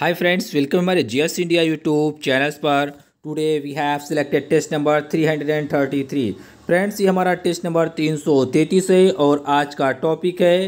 Hi friends, welcome to my GS India YouTube channels. Today we have selected test number 333. Friends ये हमारा test number तीन सौ तैंतीस है और आज का टॉपिक है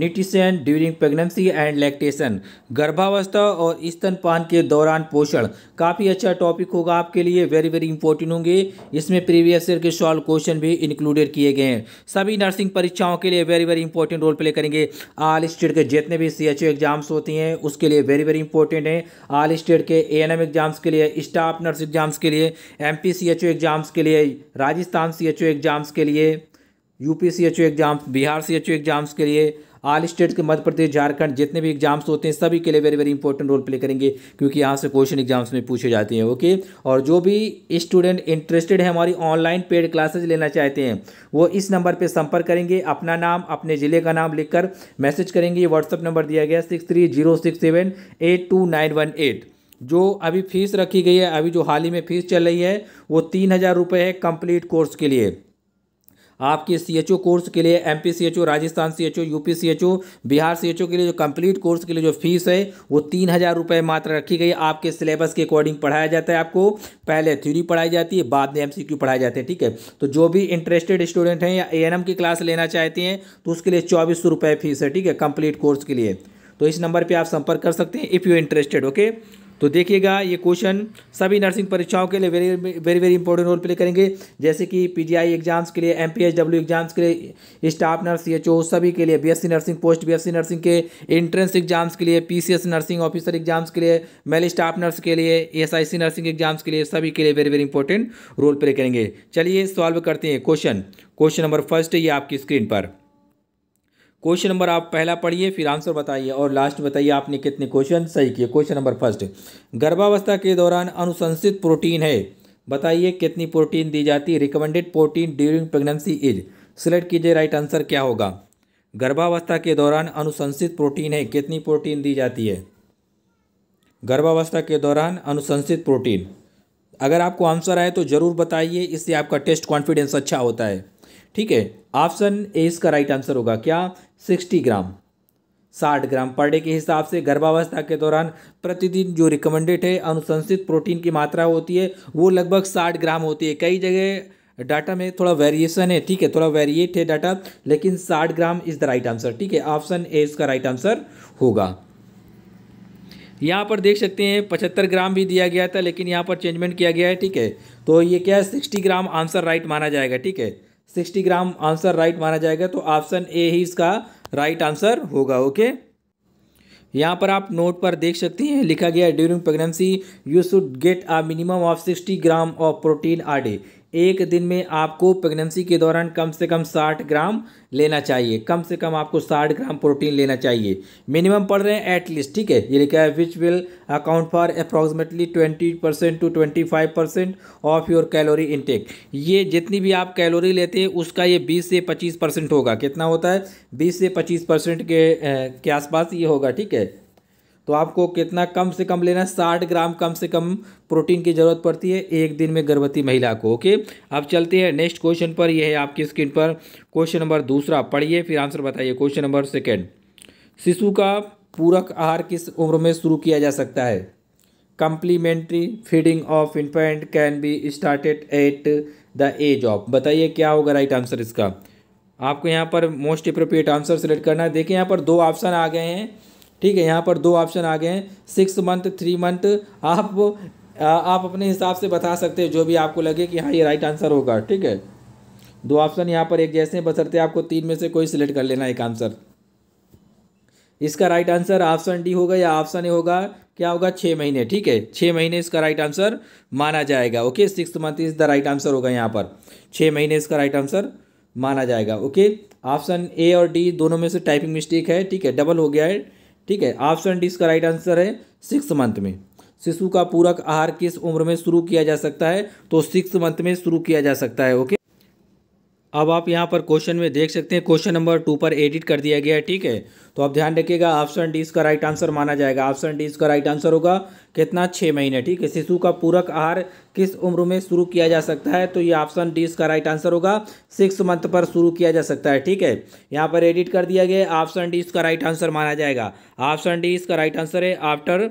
nutrition during pregnancy and lactation गर्भावस्था और स्तनपान के दौरान पोषण काफ़ी अच्छा टॉपिक होगा आपके लिए वेरी वेरी इंपॉर्टेंट होंगे इसमें प्रीवियस ईयर के सॉल्व क्वेश्चन भी इंक्लूडेड किए गए हैं सभी नर्सिंग परीक्षाओं के लिए very very important role play करेंगे आल स्टेट के जितने भी सी एच एग्जाम्स होती हैं उसके लिए वेरी वेरी इंपॉर्टेंट हैं आल स्टेट के ए एन एम एग्जाम्स के लिए स्टाफ नर्स एग्जाम्स के लिए M P C H exams के लिए Rajasthan C H H exams के लिए U P C H exams Bihar C H exams के लिए ऑल स्टेट के मध्य प्रदेश झारखंड जितने भी एग्जाम्स होते हैं सभी के लिए very very important role play करेंगे क्योंकि यहाँ से क्वेश्चन एग्जाम्स में पूछे जाते हैं ओके और जो भी स्टूडेंट इंटरेस्टेड है हमारी ऑनलाइन पेड क्लासेज लेना चाहते हैं वो इस नंबर पर संपर्क करेंगे अपना नाम अपने ज़िले का नाम लिखकर मैसेज करेंगे व्हाट्सअप नंबर दिया गया six three zero six seven eight two nine one eight जो अभी फ़ीस रखी गई है अभी जो हाल ही में फ़ीस चल रही है वो तीन हज़ार रुपये है कंप्लीट कोर्स के लिए आपके सी कोर्स के लिए M P Rajasthan C H O U P Bihar C के लिए जो कंप्लीट कोर्स के लिए जो फीस है वो तीन हज़ार रुपये मात्र रखी गई आपके सिलेबस के अकॉर्डिंग पढ़ाया जाता है आपको पहले थ्योरी पढ़ाई जाती है बाद में एम सी पढ़ाए जाते हैं ठीक है तो जो भी इंटरेस्टेड स्टूडेंट हैं या ए की क्लास लेना चाहते हैं तो उसके लिए चौबीस सौ फीस है ठीक है कम्प्लीट कोर्स के लिए तो इस नंबर पर आप संपर्क कर सकते हैं इफ़ यू इंटरेस्टेड ओके तो देखिएगा ये क्वेश्चन सभी नर्सिंग परीक्षाओं के लिए very very very important role play करेंगे जैसे कि पीजीआई एग्जाम्स के लिए एम एग्जाम्स के लिए स्टाफ नर्स सीएचओ सभी के लिए BSc nursing post BSc nursing के एंट्रेंस एग्जाम्स के लिए पीसीएस नर्सिंग ऑफिसर एग्जाम्स के लिए मेल स्टाफ नर्स के लिए एसआईसी नर्सिंग एग्जाम्स के लिए सभी के लिए very very important role play करेंगे चलिए सॉल्व करते हैं क्वेश्चन क्वेश्चन नंबर फर्स्ट ये आपकी स्क्रीन पर क्वेश्चन नंबर आप पहला पढ़िए फिर आंसर बताइए और लास्ट बताइए आपने कितने क्वेश्चन सही किए क्वेश्चन नंबर फर्स्ट गर्भावस्था के दौरान अनुशंसित प्रोटीन है बताइए कितनी प्रोटीन दी जाती है recommended protein during pregnancy is select कीजिए राइट आंसर क्या होगा गर्भावस्था के दौरान अनुशंसित प्रोटीन है कितनी प्रोटीन दी जाती है गर्भावस्था के दौरान अनुशंसित प्रोटीन अगर आपको आंसर आए तो ज़रूर बताइए इससे आपका टेस्ट कॉन्फिडेंस अच्छा होता है ठीक है ऑप्शन ए इसका राइट आंसर होगा क्या सिक्सटी ग्राम साठ ग्राम पर डे के हिसाब से गर्भावस्था के दौरान प्रतिदिन जो रिकमेंडेड है अनुशंसित प्रोटीन की मात्रा होती है वो लगभग साठ ग्राम होती है कई जगह डाटा में थोड़ा वेरिएशन है ठीक है थोड़ा वेरिएट है डाटा लेकिन साठ gram is the right answer ठीक है ऑप्शन ए इसका राइट आंसर होगा यहाँ पर देख सकते हैं पचहत्तर ग्राम भी दिया गया था लेकिन यहाँ पर चेंजमेंट किया गया है ठीक है तो ये क्या है सिक्सटी ग्राम आंसर राइट माना जाएगा ठीक है सिक्सटी ग्राम आंसर राइट माना जाएगा तो ऑप्शन ए ही इसका राइट आंसर होगा ओके यहाँ पर आप नोट पर देख सकते हैं लिखा गया during pregnancy you should get a minimum of sixty gram of protein per day एक दिन में आपको प्रेगनेंसी के दौरान कम से कम साठ ग्राम लेना चाहिए कम से कम आपको साठ ग्राम प्रोटीन लेना चाहिए मिनिमम पढ़ रहे हैं एटलीस्ट ठीक है ये लिखा है which will account for approximately twenty percent to twenty five percent of your calorie intake ये जितनी भी आप कैलोरी लेते हैं उसका ये बीस से पच्चीस परसेंट होगा कितना होता है बीस से पच्चीस परसेंट के, के आसपास ये होगा ठीक है तो आपको कितना कम से कम लेना है साठ ग्राम कम से कम प्रोटीन की ज़रूरत पड़ती है एक दिन में गर्भवती महिला को ओके अब चलते हैं नेक्स्ट क्वेश्चन पर यह है आपकी स्क्रीन पर क्वेश्चन नंबर दूसरा पढ़िए फिर आंसर बताइए क्वेश्चन नंबर सेकेंड शिशु का पूरक आहार किस उम्र में शुरू किया जा सकता है complementary feeding of infant can be started at the age of बताइए क्या होगा राइट आंसर इसका आपको यहाँ पर मोस्ट अप्रोप्रिएट आंसर सेलेक्ट करना है देखिए यहाँ पर दो ऑप्शन आ गए हैं ठीक है यहाँ पर दो ऑप्शन आ गए हैं सिक्स मंथ थ्री मंथ आप आप अपने हिसाब से बता सकते हैं जो भी आपको लगे कि हाँ ये राइट आंसर होगा ठीक है दो ऑप्शन यहाँ पर एक जैसे हैं बसरते आपको तीन में से कोई सिलेक्ट कर लेना एक आंसर इसका राइट आंसर ऑप्शन डी होगा या ऑप्शन ए होगा क्या होगा छः महीने ठीक है छः महीने इसका राइट आंसर माना जाएगा okay six month is the right answer होगा यहाँ पर छः महीने इसका राइट आंसर माना जाएगा ओके ऑप्शन ए और डी दोनों में से टाइपिंग मिस्टेक है ठीक है डबल हो गया है ठीक है ऑप्शन डी इसका राइट आंसर है सिक्स मंथ में शिशु का पूरक आहार किस उम्र में शुरू किया जा सकता है तो सिक्स मंथ में शुरू किया जा सकता है ओके अब आप यहाँ पर क्वेश्चन में देख सकते हैं क्वेश्चन नंबर टू पर एडिट कर दिया गया है ठीक है तो आप ध्यान रखिएगा ऑप्शन डी इसका राइट आंसर माना जाएगा ऑप्शन डी इसका राइट आंसर होगा कितना छः महीने ठीक है शिशु का पूरक आहार किस उम्र में शुरू किया जा सकता है तो ये ऑप्शन डी इसका राइट आंसर होगा सिक्स मंथ पर शुरू किया जा सकता है ठीक है यहाँ पर एडिट कर दिया गया ऑप्शन डी इसका राइट आंसर माना जाएगा ऑप्शन डी इसका राइट आंसर है आफ्टर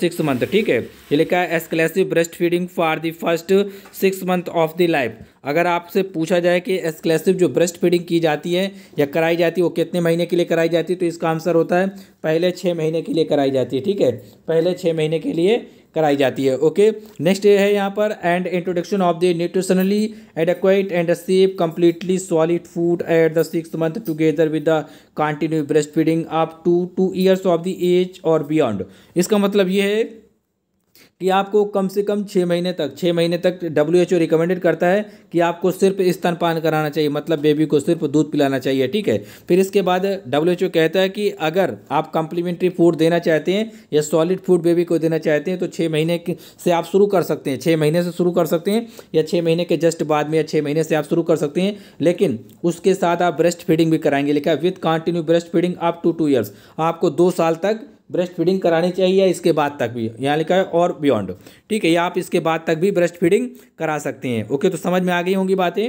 सिक्स मंथ ठीक है ये लिखा है exclusive breast feeding for the first six month of the life अगर आपसे पूछा जाए कि एक्सक्लेसिव जो ब्रेस्ट फीडिंग की जाती है या कराई जाती है वो कितने महीने के लिए कराई जाती है तो इसका आंसर होता है पहले छः महीने के लिए कराई जाती है ठीक है पहले छः महीने के लिए कराई जाती है ओके नेक्स्ट ये है यहाँ पर and introduction of the nutritionally adequate and safe completely solid food at the six month together with the continue breast feeding up to two years of the age और बियॉन्ड इसका मतलब ये है कि आपको कम से कम छः महीने तक छः महीने तक डब्ल्यू एच ओ रिकमेंडेड करता है कि आपको सिर्फ स्तनपान कराना चाहिए मतलब बेबी को सिर्फ दूध पिलाना चाहिए ठीक है फिर इसके बाद डब्ल्यू एच ओ कहता है कि अगर आप कम्प्लीमेंट्री फूड देना चाहते हैं या सॉलिड फूड बेबी को देना चाहते हैं तो छः महीने से आप शुरू कर सकते हैं छः महीने से शुरू कर सकते हैं या छः महीने के जस्ट बाद में या छः महीने से आप शुरू कर सकते हैं लेकिन उसके साथ आप ब्रेस्ट फीडिंग भी कराएंगे लिखा with continue breast feeding up to two years आपको दो साल तक ब्रेस्ट फीडिंग करानी चाहिए या इसके बाद तक भी यहाँ लिखा है और बियॉन्ड ठीक है या आप इसके बाद तक भी ब्रेस्ट फीडिंग करा सकते हैं ओके तो समझ में आ गई होंगी बातें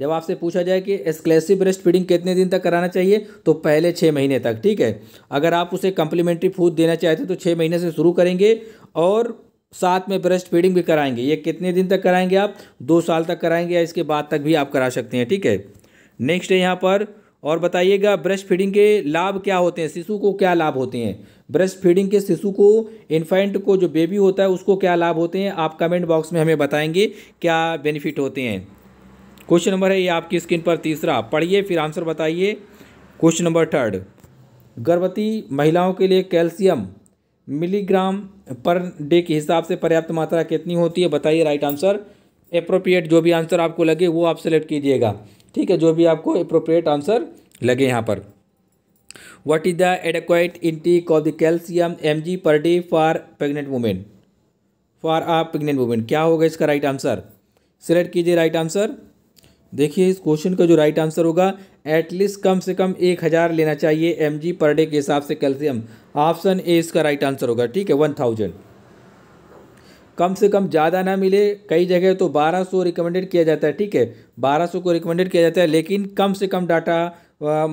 जब आपसे पूछा जाए कि एक्सक्लेसिव ब्रेस्ट फीडिंग कितने दिन तक कराना चाहिए तो पहले छः महीने तक ठीक है अगर आप उसे कम्प्लीमेंट्री फूड देना चाहते तो छः महीने से शुरू करेंगे और साथ में ब्रेस्ट फीडिंग भी कराएंगे ये कितने दिन तक कराएंगे आप दो साल तक कराएंगे या इसके बाद तक भी आप करा सकते हैं ठीक है नेक्स्ट है यहाँ पर और बताइएगा ब्रेस्ट फीडिंग के लाभ क्या होते हैं शिशु को क्या लाभ होते हैं ब्रेस्ट फीडिंग के शिशु को इन्फेंट को जो बेबी होता है उसको क्या लाभ होते हैं आप कमेंट बॉक्स में हमें बताएंगे क्या बेनिफिट होते हैं क्वेश्चन नंबर है ये आपकी स्क्रीन पर तीसरा पढ़िए फिर आंसर बताइए क्वेश्चन नंबर थर्ड गर्भवती महिलाओं के लिए कैल्शियम मिलीग्राम पर डे के हिसाब से पर्याप्त मात्रा कितनी होती है बताइए राइट आंसर अप्रोप्रिएट जो भी आंसर आपको लगे वो आप सेलेक्ट कीजिएगा ठीक है जो भी आपको अप्रोप्रिएट आंसर लगे यहाँ पर what is the adequate intake of the calcium M G per day for pregnant women for a pregnant women क्या होगा इसका राइट आंसर सिलेक्ट कीजिए राइट आंसर देखिए इस क्वेश्चन का जो राइट आंसर होगा एटलीस्ट कम से कम एक हज़ार लेना चाहिए एम जी पर डे के हिसाब से कैल्शियम ऑप्शन ए इसका राइट आंसर होगा ठीक है वन थाउजेंड कम से कम ज़्यादा ना मिले कई जगह तो 1200 रिकमेंडेड किया जाता है ठीक है 1200 को रिकमेंडेड किया जाता है लेकिन कम से कम डाटा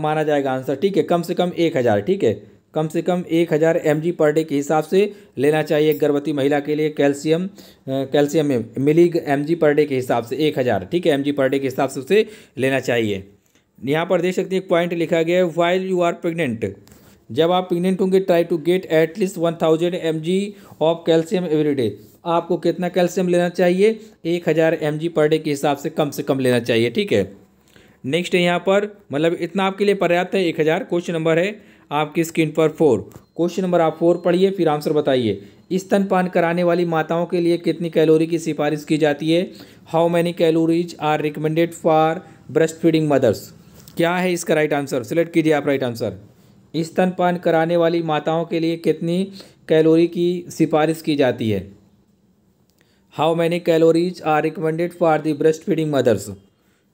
माना जाएगा आंसर ठीक है कम से कम एक हज़ार ठीक है कम से कम एक हज़ार एम पर डे के हिसाब से लेना चाहिए गर्भवती महिला के लिए कैल्शियम कैल्शियम में मिली एम पर डे के हिसाब से एक हज़ार ठीक है एम पर डे के हिसाब से उसे लेना चाहिए यहाँ पर देख सकते हैं एक पॉइंट लिखा गया है वाइल यू आर प्रेगनेंट जब आप प्रेगनेंट होंगे try to get at least one thousand M of calcium every day आपको कितना कैल्शियम लेना चाहिए एक हज़ार एम पर डे के हिसाब से कम से कम लेना चाहिए ठीक है नेक्स्ट है यहाँ पर मतलब इतना आपके लिए पर्याप्त है एक हज़ार क्वेश्चन नंबर है आपकी स्क्रीन पर फोर क्वेश्चन नंबर आप फोर पढ़िए फिर आंसर बताइए स्तनपान कराने वाली माताओं के लिए कितनी कैलोरी की सिफारिश की जाती है how many calories are recommended for breast feeding mothers क्या है इसका राइट आंसर सेलेक्ट कीजिए आप राइट आंसर स्तनपान कराने वाली माताओं के लिए कितनी कैलोरी की सिफारिश की जाती है how many calories are recommended for the breast feeding mothers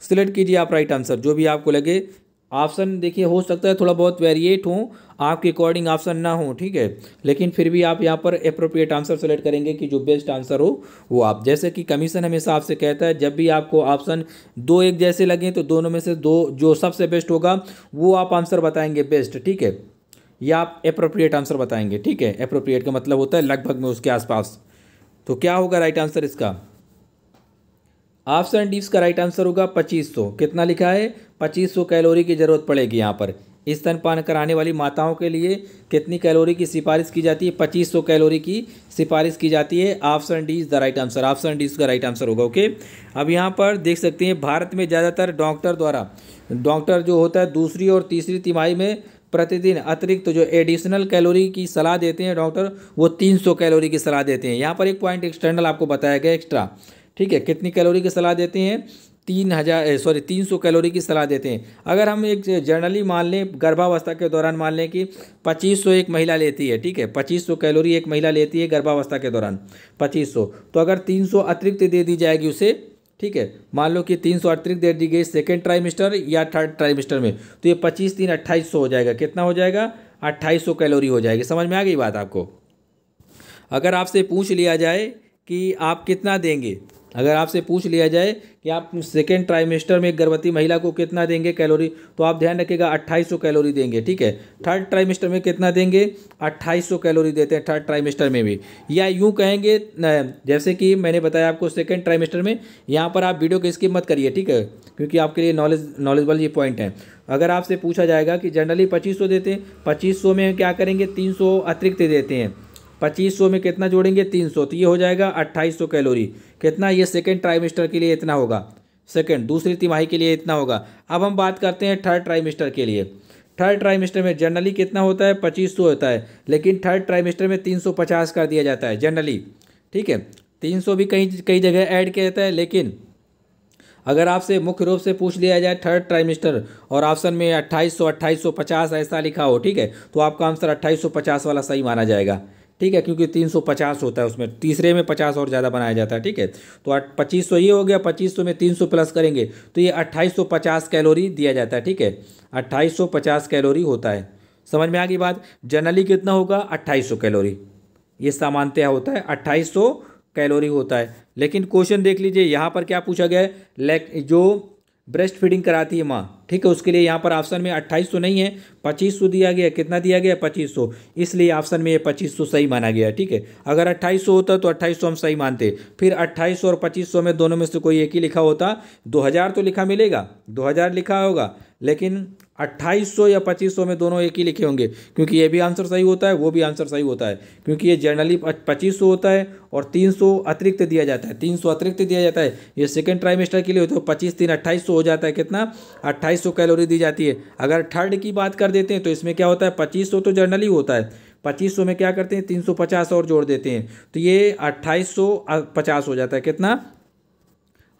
select कीजिए आप राइट आंसर जो भी आपको लगे ऑप्शन देखिए हो सकता है थोड़ा बहुत वेरिएट हो आपके अकॉर्डिंग ऑप्शन ना हो ठीक है लेकिन फिर भी आप यहाँ पर अप्रोप्रिएट आंसर सेलेक्ट करेंगे कि जो बेस्ट आंसर हो वो आप जैसे कि कमीशन हमेशा आपसे कहता है जब भी आपको ऑप्शन दो एक जैसे लगें तो दोनों में से दो जो सबसे बेस्ट होगा वो आप आंसर बताएंगे बेस्ट ठीक है या आप अप्रोप्रिएट आंसर बताएंगे ठीक है अप्रोप्रिएट का मतलब होता है लगभग में उसके आसपास तो क्या होगा राइट आंसर इसका ऑप्शन डी इसका राइट आंसर होगा 2500 कितना लिखा है 2500 कैलोरी की जरूरत पड़ेगी यहाँ पर इस स्तनपान कराने वाली माताओं के लिए कितनी कैलोरी की सिफारिश की जाती है 2500 कैलोरी की सिफारिश की जाती है option D is the right answer option D इसका राइट आंसर होगा ओके अब यहाँ पर देख सकते हैं भारत में ज़्यादातर डॉक्टर द्वारा डॉक्टर जो होता है दूसरी और तीसरी तिमाही में प्रतिदिन अतिरिक्त तो जो एडिशनल कैलोरी की सलाह देते हैं डॉक्टर वो 300 कैलोरी की सलाह देते हैं यहाँ पर एक पॉइंट एक्सटर्नल आपको बताया गया एक्स्ट्रा ठीक है कितनी कैलोरी की सलाह देते हैं तीन हज़ार सॉरी तीन सौ कैलोरी की सलाह देते हैं अगर हम एक जनरली मान लें गर्भावस्था के दौरान मान लें कि पच्चीस सौ एक महिला लेती है ठीक है पच्चीस सौ कैलोरी एक महिला लेती है गर्भावस्था के दौरान पच्चीस सौ तो अगर तीन सौ अतिरिक्त दे दी जाएगी उसे ठीक है मान लो कि तीन सौ अड़तीस दे दी गई सेकेंड ट्राइमिस्टर या थर्ड ट्राइमिस्टर में तो ये पच्चीस तीन अट्ठाईस सौ हो जाएगा कितना हो जाएगा अट्ठाईस सौ कैलोरी हो जाएगी समझ में आ गई बात आपको अगर आपसे पूछ लिया जाए कि आप कितना देंगे अगर आपसे पूछ लिया जाए कि आप सेकेंड ट्राइमेस्टर में एक गर्भवती महिला को कितना देंगे कैलोरी तो आप ध्यान रखिएगा 2800 कैलोरी देंगे ठीक है थर्ड ट्राइमेस्टर में कितना देंगे 2800 कैलोरी देते हैं थर्ड ट्राइमेस्टर में भी या यूँ कहेंगे जैसे कि मैंने बताया आपको सेकेंड ट्राइमेस्टर में यहाँ पर आप वीडियो की स्किप मत करिए ठीक है क्योंकि आपके लिए नॉलेज नॉलेजबल ये पॉइंट है अगर आपसे पूछा जाएगा कि जनरली पच्चीस देते हैं पच्चीस में क्या करेंगे तीन अतिरिक्त देते हैं पच्चीस सौ में कितना जोड़ेंगे तीन सौ तो ये हो जाएगा अट्ठाईस सौ कैलोरी कितना ये सेकेंड ट्राइमिस्टर के लिए इतना होगा सेकेंड दूसरी तिमाही के लिए इतना होगा अब हम बात करते हैं थर्ड ट्राइमिस्टर के लिए थर्ड ट्राइमिस्टर में जनरली कितना होता है पच्चीस सौ होता है लेकिन थर्ड ट्राइमिस्टर में तीन सौ पचास कर दिया जाता है जनरली ठीक है तीन सौ भी कई कई जगह ऐड किया जाता है लेकिन अगर आपसे मुख्य रूप से पूछ लिया जाए थर्ड ट्राइमिस्टर और ऑप्शन में अट्ठाईस सौ अट्ठाईस सौ पचास ऐसा लिखा हो ठीक है तो आपका आंसर अट्ठाईस सौ पचास वाला सही माना जाएगा ठीक है क्योंकि 350 होता है उसमें तीसरे में 50 और ज़्यादा बनाया जाता है ठीक है तो पच्चीस ये हो गया 2500 में 300 प्लस करेंगे तो ये 2850 कैलोरी दिया जाता है ठीक है 2850 कैलोरी होता है समझ में आ गई बात जनरली कितना होगा 2800 कैलोरी ये सामानतया होता है 2800 कैलोरी होता है लेकिन क्वेश्चन देख लीजिए यहाँ पर क्या पूछा गया है जो ब्रेस्ट फीडिंग कराती है माँ ठीक है उसके लिए यहाँ पर ऑप्शन में अट्ठाईस सौ नहीं है पच्चीस सौ दिया गया कितना दिया गया पच्चीस सौ इसलिए ऑप्शन में ये पच्चीस सौ सही माना गया ठीक है अगर अट्ठाईस सौ होता तो अट्ठाईस सौ हम सही मानते फिर अट्ठाईस सौ और पच्चीस सौ में दोनों में से कोई एक ही लिखा होता दो हज़ार तो लिखा मिलेगा दो हज़ार लिखा होगा लेकिन 2800 या 2500 में दोनों एक ही लिखे होंगे क्योंकि ये भी आंसर सही होता है वो भी आंसर सही होता है क्योंकि ये जनरली 2500 होता है और 300 अतिरिक्त दिया जाता है 300 अतिरिक्त दिया जाता है ये सेकेंड ट्राइमेस्टर के लिए होता है पच्चीस तीन अट्ठाईस हो जाता है कितना 2800 कैलोरी दी जाती है अगर थर्ड की बात कर देते हैं तो इसमें क्या होता है पच्चीस तो जनरली होता है पच्चीस सौ में क्या करते हैं तीन सौ पचास और जोड़ देते हैं तो ये अट्ठाईस सौ पचास हो जाता है कितना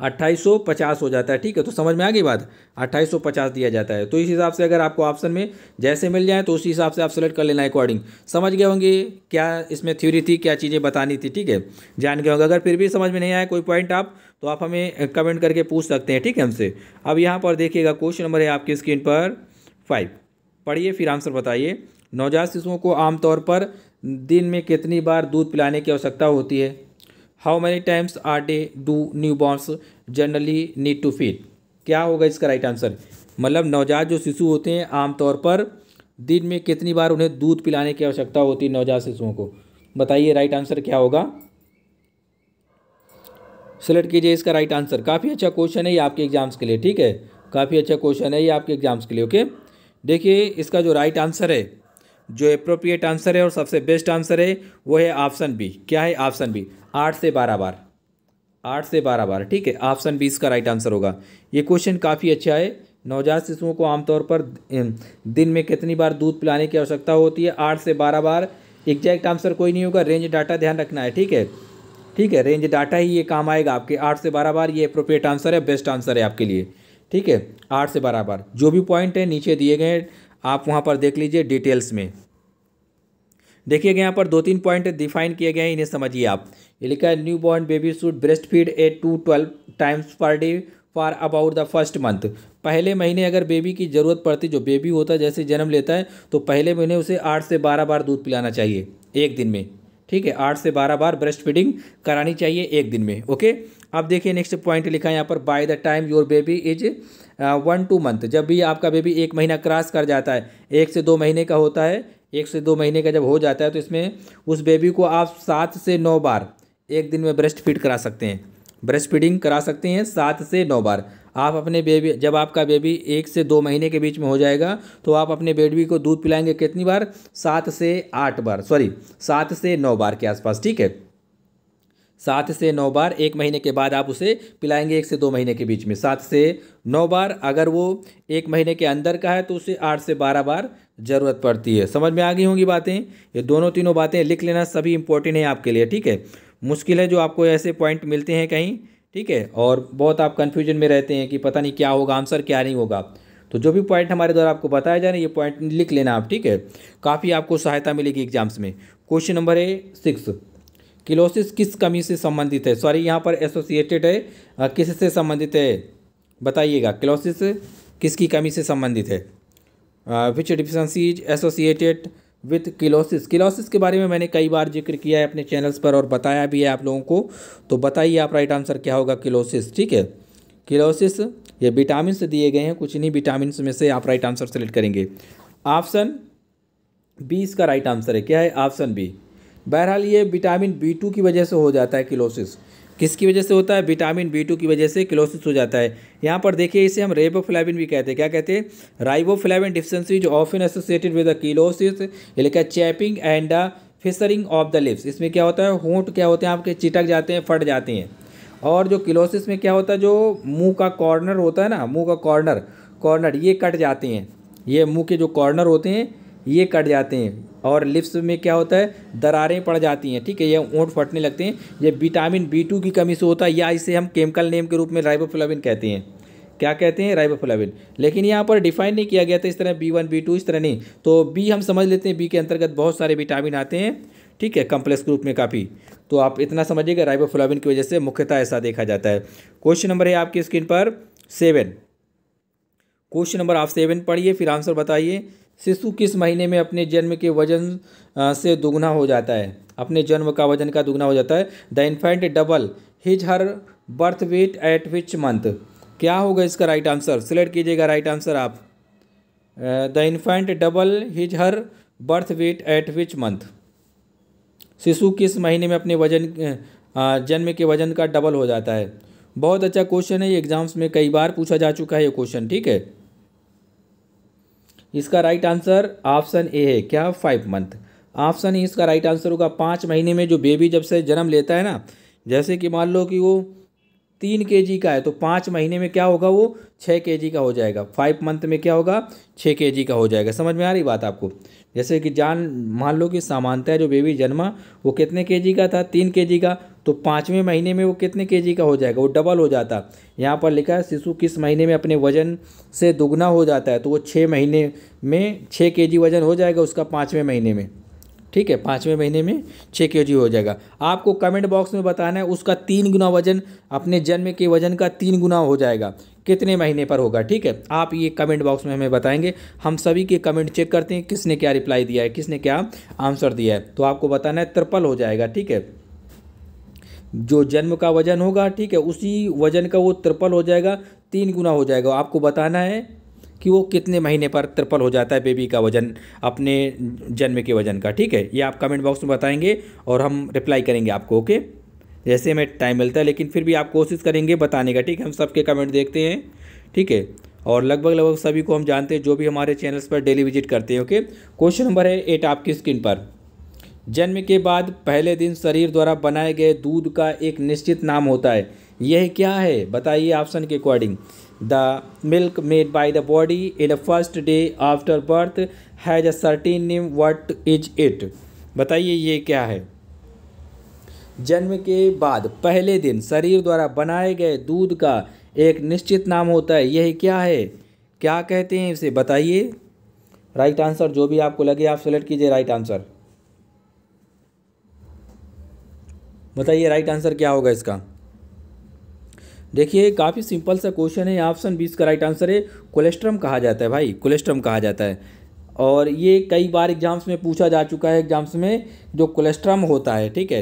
अट्ठाईस हो जाता है ठीक है तो समझ में आ गई बात अट्ठाईस दिया जाता है तो इस हिसाब से अगर आपको ऑप्शन में जैसे मिल जाए तो उसी हिसाब से आप सेलेक्ट कर लेना अकॉर्डिंग समझ गए होंगे क्या इसमें थ्योरी थी क्या चीज़ें बतानी थी ठीक है जान गए होंगे अगर फिर भी समझ में नहीं आया कोई पॉइंट आप तो आप हमें कमेंट करके पूछ सकते हैं ठीक है हमसे अब यहाँ पर देखिएगा क्वेश्चन नंबर है आपकी स्क्रीन पर फाइव पढ़िए फिर आंसर बताइए नवजात शिशुओं को आमतौर पर दिन में कितनी बार दूध पिलाने की आवश्यकता होती है how many times per day do newborns generally need to feed क्या होगा इसका राइट आंसर मतलब नवजात जो शिशु होते हैं आमतौर पर दिन में कितनी बार उन्हें दूध पिलाने की आवश्यकता होती है नवजात शिशुओं को बताइए राइट आंसर क्या होगा सेलेक्ट कीजिए इसका राइट आंसर काफ़ी अच्छा क्वेश्चन है ये आपके एग्जाम्स के लिए ठीक है काफ़ी अच्छा क्वेश्चन है ये आपके एग्जाम्स के लिए ओके देखिए इसका जो राइट आंसर है जो अप्रोप्रिएट आंसर है और सबसे बेस्ट आंसर है वो है ऑप्शन बी क्या है ऑप्शन बी आठ से बारह बार आठ से बारह बार ठीक है ऑप्शन बी इसका राइट आंसर होगा ये क्वेश्चन काफ़ी अच्छा है नवजात शिशुओं को आमतौर पर दिन में कितनी बार दूध पिलाने की आवश्यकता होती है आठ से बारह बार एग्जैक्ट आंसर कोई नहीं होगा रेंज डाटा ध्यान रखना है ठीक है ठीक है रेंज डाटा ही ये काम आएगा आपके आठ से बारह बार ये अप्रोप्रिएट आंसर है बेस्ट आंसर है आपके लिए ठीक है आठ से बारह बार जो भी पॉइंट है नीचे दिए गए आप वहाँ पर देख लीजिए डिटेल्स में देखिए यहाँ पर दो तीन पॉइंट डिफाइन किए गए हैं इन्हें समझिए आप ये लिखा है newborn baby should breast feed eight to twelve times per day for about the first month पहले महीने अगर बेबी की ज़रूरत पड़ती जो बेबी होता है जैसे जन्म लेता है तो पहले महीने उसे आठ से बारह बार दूध पिलाना चाहिए एक दिन में ठीक है आठ से बारह बार ब्रेस्ट फीडिंग करानी चाहिए एक दिन में ओके अब देखिए नेक्स्ट पॉइंट लिखा है यहाँ पर by the time your baby is one to month जब भी आपका बेबी एक महीना क्रॉस कर जाता है एक से दो महीने का होता है एक से दो महीने का जब हो जाता है तो इसमें उस बेबी को आप सात से नौ बार एक दिन में ब्रेस्ट फीड करा सकते हैं ब्रेस्ट फीडिंग करा सकते हैं सात से नौ बार आप अपने बेबी जब आपका बेबी एक से दो महीने के बीच में हो जाएगा तो आप अपने बेबी को दूध पिलाएंगे कितनी बार सात से आठ बार सॉरी सात से नौ बार के आसपास ठीक है सात से नौ बार एक महीने के बाद आप उसे पिलाएंगे एक से दो महीने के बीच में सात से नौ बार अगर वो एक महीने के अंदर का है तो उसे आठ से बारह बार ज़रूरत पड़ती है समझ में आ गई होंगी बातें ये दोनों तीनों बातें लिख लेना सभी इंपॉर्टेंट है आपके लिए ठीक है मुश्किल है जो आपको ऐसे पॉइंट मिलते हैं कहीं ठीक है और बहुत आप कन्फ्यूजन में रहते हैं कि पता नहीं क्या होगा आंसर क्या नहीं होगा तो जो भी पॉइंट हमारे द्वारा आपको बताया जा रहा है ये पॉइंट लिख लेना आप ठीक है काफ़ी आपको सहायता मिलेगी एग्जाम्स में क्वेश्चन नंबर है सिक्स किलोसिस किस कमी से संबंधित है सॉरी यहाँ पर एसोसिएटेड है किस से संबंधित है बताइएगा किलोसिस किसकी कमी से संबंधित है which deficiency is associated with cheilosis cheilosis के बारे में मैंने कई बार जिक्र किया है अपने चैनल्स पर और बताया भी है आप लोगों को तो बताइए आप राइट आंसर क्या होगा किलोसिस ठीक है किलोसिस ये विटामिन से दिए गए हैं कुछ इन्हीं विटामिन में से आप राइट आंसर सेलेक्ट करेंगे ऑप्शन बी इसका राइट आंसर है क्या है ऑप्शन बी बहरहाल ये विटामिन बी टू की वजह से हो जाता है किलोसिस किसकी वजह से होता है विटामिन बी टू की वजह से क्लोसिस हो जाता है यहाँ पर देखिए इसे हम रेबोफ्लाविन भी कहते हैं क्या कहते हैं राइबोफ्लाविन डिफिशेंसी जो ऑफन एसोसिएटेड विद द ये chapping and fissuring of the lips इसमें क्या होता है होंट क्या होते हैं आपके चिटक जाते हैं फट जाते हैं और जो किलोसिस में क्या होता है जो मुँह का कॉर्नर होता है ना मुँह का कॉर्नर कॉर्नर ये कट जाते हैं ये मुँह के जो कॉर्नर होते हैं ये कट जाते हैं और लिप्स में क्या होता है दरारें पड़ जाती हैं ठीक है ये ऊँट फटने लगते हैं ये विटामिन बी टू की कमी से होता है या इसे हम केमिकल नेम के रूप में राइबोफ्लाविन कहते हैं क्या कहते हैं राइबोफ्लाविन लेकिन यहाँ पर डिफाइन नहीं किया गया था इस तरह बी वन बी टू इस तरह नहीं तो बी हम समझ लेते हैं बी के अंतर्गत बहुत सारे विटामिन आते हैं ठीक है कम्प्लेक्स ग्रुप में काफ़ी तो आप इतना समझिएगा राइबोफ्लाविन की वजह से मुख्यतः ऐसा देखा जाता है क्वेश्चन नंबर है आपकी स्क्रीन पर सेवन क्वेश्चन नंबर आप सेवन पढ़िए फिर आंसर बताइए शिशु किस महीने में अपने जन्म के वजन से दुगना हो जाता है अपने जन्म का वजन का दुगना हो जाता है the infant double his her birth weight at which month क्या होगा इसका राइट आंसर सिलेक्ट कीजिएगा राइट आंसर आप the infant double his her birth weight at which month शिशु किस महीने में अपने वजन जन्म के वजन का डबल हो जाता है बहुत अच्छा क्वेश्चन है ये एग्जाम्स में कई बार पूछा जा चुका है ये क्वेश्चन ठीक है इसका राइट आंसर ऑप्शन ए है क्या फाइव मंथ ऑप्शन ए इसका राइट आंसर होगा पाँच महीने में जो बेबी जब से जन्म लेता है ना जैसे कि मान लो कि वो तीन के जी का है तो पाँच महीने में क्या होगा वो छः के जी का हो जाएगा फाइव मंथ में क्या होगा छः के जी का हो जाएगा समझ में आ रही बात आपको जैसे कि जान मान लो कि सामानता जो बेबी जन्मा वो कितने के जी का था तीन के जी का तो पाँचवें महीने में वो कितने के का हो जाएगा वो डबल हो जाता यहाँ पर लिखा है शिशु किस महीने में अपने वजन से दुगना हो जाता है तो वो छः महीने में छः के वजन हो जाएगा उसका पाँचवें महीने में ठीक है पाँचवें महीने में छः के हो जाएगा आपको कमेंट बॉक्स में बताना है उसका तीन गुना वजन अपने जन्म के वजन का तीन गुना हो जाएगा कितने महीने पर होगा ठीक है आप ये कमेंट बॉक्स में हमें बताएंगे हम सभी के कमेंट चेक करते हैं किसने क्या रिप्लाई दिया है किसने क्या आंसर दिया है तो आपको बताना है ट्रिपल हो जाएगा ठीक है जो जन्म का वजन होगा ठीक है उसी वजन का वो त्रिपल हो जाएगा तीन गुना हो जाएगा आपको बताना है कि वो कितने महीने पर त्रिपल हो जाता है बेबी का वजन अपने जन्म के वजन का ठीक है ये आप कमेंट बॉक्स में बताएंगे और हम रिप्लाई करेंगे आपको ओके जैसे हमें टाइम मिलता है लेकिन फिर भी आप कोशिश करेंगे बताने का ठीक है हम सबके कमेंट देखते हैं ठीक है और लगभग लगभग सभी को हम जानते हैं जो भी हमारे चैनल्स पर डेली विजिट करते हैं ओके क्वेश्चन नंबर है एट आपकी स्क्रीन पर जन्म के बाद पहले दिन शरीर द्वारा बनाए गए दूध का एक निश्चित नाम होता है यह क्या है बताइए ऑप्शन के according the milk made by the body in the first day after birth has a certain name what is it बताइए ये क्या है जन्म के बाद पहले दिन शरीर द्वारा बनाए गए दूध का एक निश्चित नाम होता है यह क्या है क्या कहते हैं इसे बताइए राइट आंसर जो भी आपको लगे आप सेलेक्ट कीजिए राइट आंसर बताइए राइट आंसर क्या होगा इसका देखिए काफ़ी सिंपल सा क्वेश्चन है ऑप्शन बीस का राइट आंसर है कोलेस्ट्रम कहा जाता है भाई कोलेस्ट्रम कहा जाता है और ये कई बार एग्ज़ाम्स में पूछा जा चुका है एग्ज़ाम्स में जो कोलेस्ट्रम होता है ठीक है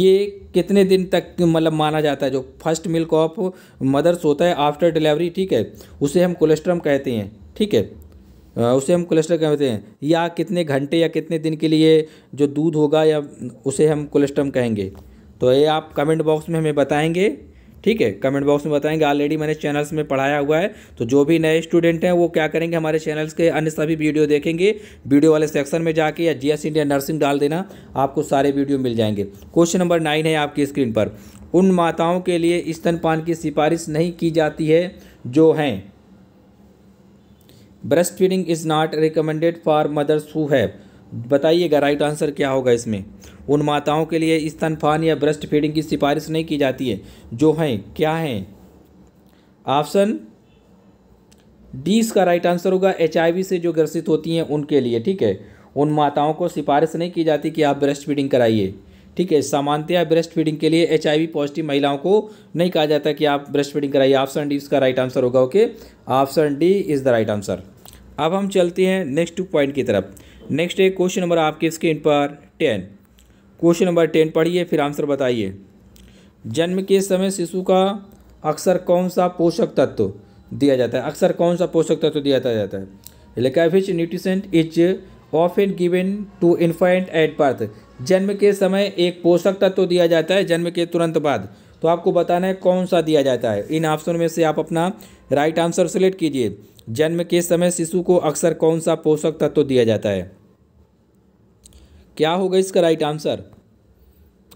ये कितने दिन तक मतलब माना जाता है जो फर्स्ट मिल्क ऑफ मदर्स होता है आफ्टर डिलीवरी ठीक है उसे हम कोलेस्ट्रम कहते हैं ठीक है उसे हम कोलेस्ट्रम कहते हैं या कितने घंटे या कितने दिन के लिए जो दूध होगा या उसे हम कोलेस्ट्रम कहेंगे तो ये आप कमेंट बॉक्स में हमें बताएंगे ठीक है कमेंट बॉक्स में बताएंगे ऑलरेडी मैंने चैनल्स में पढ़ाया हुआ है तो जो भी नए स्टूडेंट हैं वो क्या करेंगे हमारे चैनल्स के अन्य सभी वीडियो देखेंगे वीडियो वाले सेक्शन में जाके या जीएस इंडिया नर्सिंग डाल देना आपको सारे वीडियो मिल जाएंगे क्वेश्चन नंबर नाइन है आपकी स्क्रीन पर उन माताओं के लिए स्तनपान की सिफारिश नहीं की जाती है जो हैं breast feeding is not recommended for mothers who have बताइएगा राइट आंसर क्या होगा इसमें उन माताओं के लिए स्तनपान या ब्रेस्ट फीडिंग की सिफारिश नहीं की जाती है जो हैं क्या हैं ऑप्शन डी इसका राइट आंसर होगा एच से जो ग्रसित होती हैं उनके लिए ठीक है उन माताओं को सिफारिश नहीं की जाती कि आप ब्रेस्ट फीडिंग कराइए ठीक है सामान्यतया ब्रेस्ट फीडिंग के लिए एच पॉजिटिव महिलाओं को नहीं कहा जाता कि आप ब्रेस्ट फीडिंग कराइए ऑप्शन डी इसका राइट आंसर होगा okay option D is the right answer अब हम चलते हैं नेक्स्ट पॉइंट की तरफ नेक्स्ट है क्वेश्चन नंबर आपके स्क्रीन पर टेन क्वेश्चन नंबर टेन पढ़िए फिर आंसर बताइए जन्म के समय शिशु का अक्सर कौन सा पोषक तत्व दिया जाता है अक्सर कौन सा पोषक तत्व दिया जाता है लेकाफिच nutrition is of an given to infant at birth जन्म के समय एक पोषक तत्व दिया जाता है जन्म के तुरंत बाद तो आपको बताना है कौन सा दिया जाता है इन ऑप्शन में से आप अपना राइट आंसर सेलेक्ट कीजिए जन्म के समय शिशु को अक्सर कौन सा पोषक तत्व दिया जाता है क्या होगा इसका राइट आंसर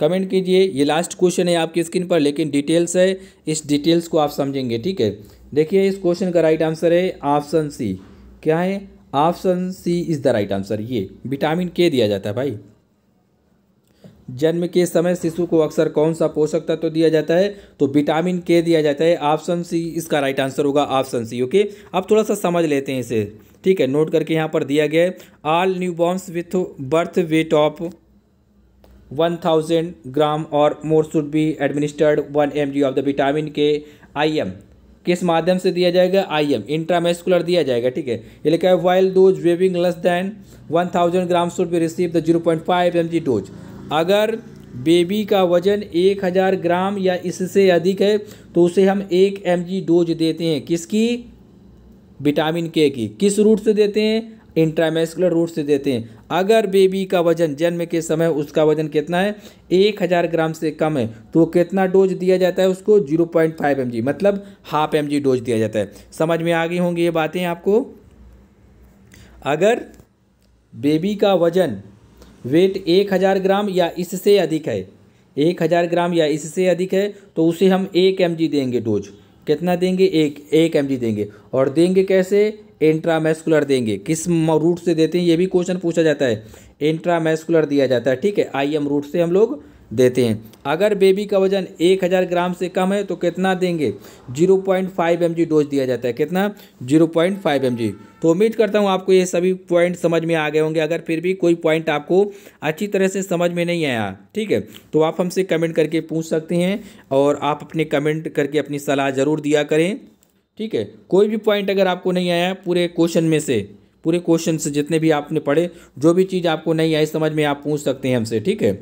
कमेंट कीजिए ये लास्ट क्वेश्चन है आपकी स्क्रीन पर लेकिन डिटेल्स है इस डिटेल्स को आप समझेंगे ठीक है देखिए इस क्वेश्चन का राइट आंसर है ऑप्शन सी क्या है option C is the right answer ये विटामिन के दिया जाता है भाई जन्म के समय शिशु को अक्सर कौन सा पोषक तत्व तो दिया जाता है तो विटामिन के दिया जाता है ऑप्शन सी इसका राइट आंसर होगा ऑप्शन सी ओके अब थोड़ा सा समझ लेते हैं इसे ठीक है नोट करके यहाँ पर दिया गया है all newborns with birth weight of 1000 gram और more should be administered 1 G of the vitamin K I M किस माध्यम से दिया जाएगा आई एम इंट्रामेस्कुलर दिया जाएगा ठीक है ये लिखा है while those weighing less than 1000 gram should be receive the 0.5 g dose अगर बेबी का वजन 1000 ग्राम या इससे अधिक है तो उसे हम एक एम डोज देते हैं किसकी विटामिन के की किस रूट से देते हैं इंट्रामेस्कुलर रूट से देते हैं अगर बेबी का वजन जन्म के समय उसका वजन कितना है एक हज़ार ग्राम से कम है तो कितना डोज दिया जाता है उसको zero point five M G मतलब हाफ एम जी डोज दिया जाता है समझ में आ गई होंगी ये बातें आपको अगर बेबी का वजन वेट एक हज़ार ग्राम या इससे अधिक है एक हज़ार ग्राम या इससे अधिक है तो उसे हम एक एम जी देंगे डोज कितना देंगे एक एक एम जी देंगे और देंगे कैसे इंट्रामेस्कुलर देंगे किस रूट से देते हैं ये भी क्वेश्चन पूछा जाता है इंट्रामेस्कुलर दिया जाता है ठीक है आई एम रूट से हम लोग देते हैं अगर बेबी का वजन 1000 ग्राम से कम है तो कितना देंगे 0.5 पॉइंट डोज दिया जाता है कितना 0.5 पॉइंट तो उम्मीद करता हूँ आपको ये सभी पॉइंट समझ में आ गए होंगे अगर फिर भी कोई पॉइंट आपको अच्छी तरह से समझ में नहीं आया ठीक है तो आप हमसे कमेंट करके पूछ सकते हैं और आप अपने कमेंट करके अपनी सलाह ज़रूर दिया करें ठीक है कोई भी पॉइंट अगर आपको नहीं आया पूरे क्वेश्चन में से पूरे क्वेश्चन से जितने भी आपने पढ़े जो भी चीज़ आपको नहीं आई समझ में आप पूछ सकते हैं हमसे ठीक है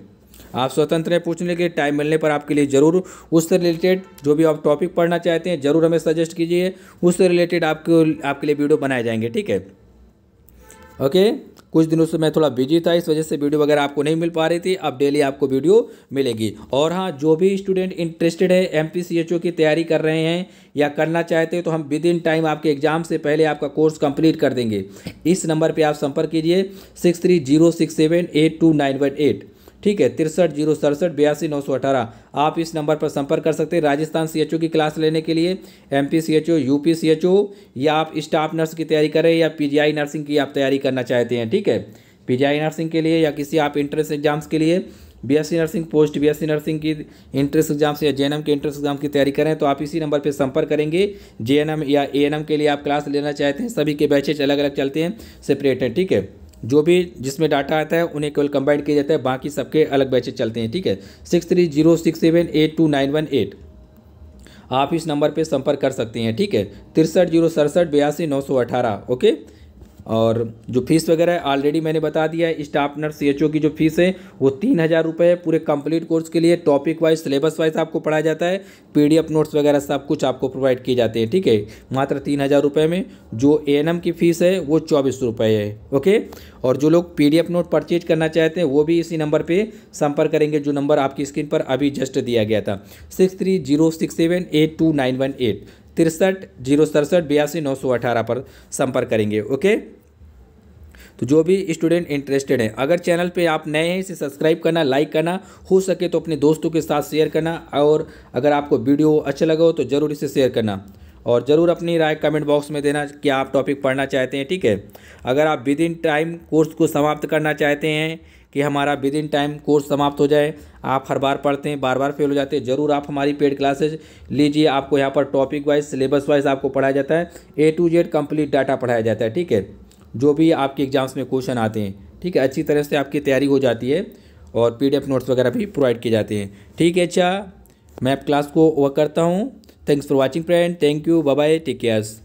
आप स्वतंत्र हैं पूछने के लिए टाइम मिलने पर आपके लिए ज़रूर उससे रिलेटेड जो भी आप टॉपिक पढ़ना चाहते हैं ज़रूर हमें सजेस्ट कीजिए उससे रिलेटेड आपको आपके लिए वीडियो बनाए जाएंगे ठीक है ओके कुछ दिनों से मैं थोड़ा बिजी था इस वजह से वीडियो वगैरह आपको नहीं मिल पा रही थी अब डेली आपको वीडियो मिलेगी और हाँ जो भी स्टूडेंट इंटरेस्टेड है एम की तैयारी कर रहे हैं या करना चाहते हैं तो हम विद इन टाइम आपके एग्जाम से पहले आपका कोर्स कंप्लीट कर देंगे इस नंबर पर आप संपर्क कीजिए six three zero six seven eight two nine one eight ठीक है तिरसठ जीरो सड़सठ बयासी नौ सौ अठारह आप इस नंबर पर संपर्क कर सकते हैं राजस्थान सीएचओ की क्लास लेने के लिए M P C H O U P C H O या आप स्टाफ नर्स की तैयारी करें या पी जी आई नर्सिंग की आप तैयारी करना चाहते हैं ठीक है पी जी आई नर्सिंग के लिए या किसी आप इंट्रेंस एग्जाम्स के लिए B S C nursing post B S C nursing की इंट्रेंस एग्जाम से या जे के इंट्रेंस एग्जाम की तैयारी करें तो आप इसी नंबर पर संपर्क करेंगे जे या ए के लिए आप क्लास लेना चाहते हैं सभी के बैचेज अलग अलग चलते हैं सेपरेट हैं ठीक है जो भी जिसमें डाटा आता है उन्हें केवल कंबाइन किया जाता है बाकी सबके अलग बैचेज चलते हैं ठीक है six three zero six seven eight two nine one eight आप इस नंबर पर संपर्क कर सकते हैं ठीक है तिरसठ जीरो सड़सठ बयासी नौ सौ अठारह ओके और जो फीस वगैरह है ऑलरेडी मैंने बता दिया है स्टाफ नर्स सी की जो फीस है वो तीन हज़ार रुपये है पूरे कंप्लीट कोर्स के लिए टॉपिक वाइज सिलेबस वाइज आपको पढ़ाया जाता है पीडीएफ नोट्स वगैरह सब कुछ आपको प्रोवाइड किए जाते हैं ठीक है मात्र तीन हज़ार रुपये में जो ए की फ़ीस है वो चौबीस रुपये है ओके और जो लोग पी नोट परचेज करना चाहते हैं वो भी इसी नंबर पर संपर्क करेंगे जो नंबर आपकी स्क्रीन पर अभी जस्ट दिया गया था six three zero six seven eight two nine one eight तिरसठ जीरो सड़सठ बयासी नौ सौ अठारह पर संपर्क करेंगे ओके तो जो भी स्टूडेंट इंटरेस्टेड हैं अगर चैनल पे आप नए हैं इसे सब्सक्राइब करना लाइक करना हो सके तो अपने दोस्तों के साथ शेयर करना और अगर आपको वीडियो अच्छा लगा हो तो ज़रूर इसे शेयर करना और ज़रूर अपनी राय कमेंट बॉक्स में देना कि आप टॉपिक पढ़ना चाहते हैं ठीक है अगर आप विद इन टाइम कोर्स को समाप्त करना चाहते हैं कि हमारा विद इन टाइम कोर्स समाप्त हो जाए आप हर बार पढ़ते हैं बार बार फेल हो जाते हैं जरूर आप हमारी पेड क्लासेज लीजिए आपको यहाँ पर टॉपिक वाइज सिलेबस वाइज आपको पढ़ाया जाता है A to Z complete data पढ़ाया जाता है ठीक है जो भी आपके एग्जाम्स में क्वेश्चन आते हैं ठीक है अच्छी तरह से आपकी तैयारी हो जाती है और पी नोट्स वगैरह भी प्रोवाइड किए जाते हैं ठीक है अच्छा मैं आप क्लास को वर्क करता हूँ thanks for watching friend thank you bye take cares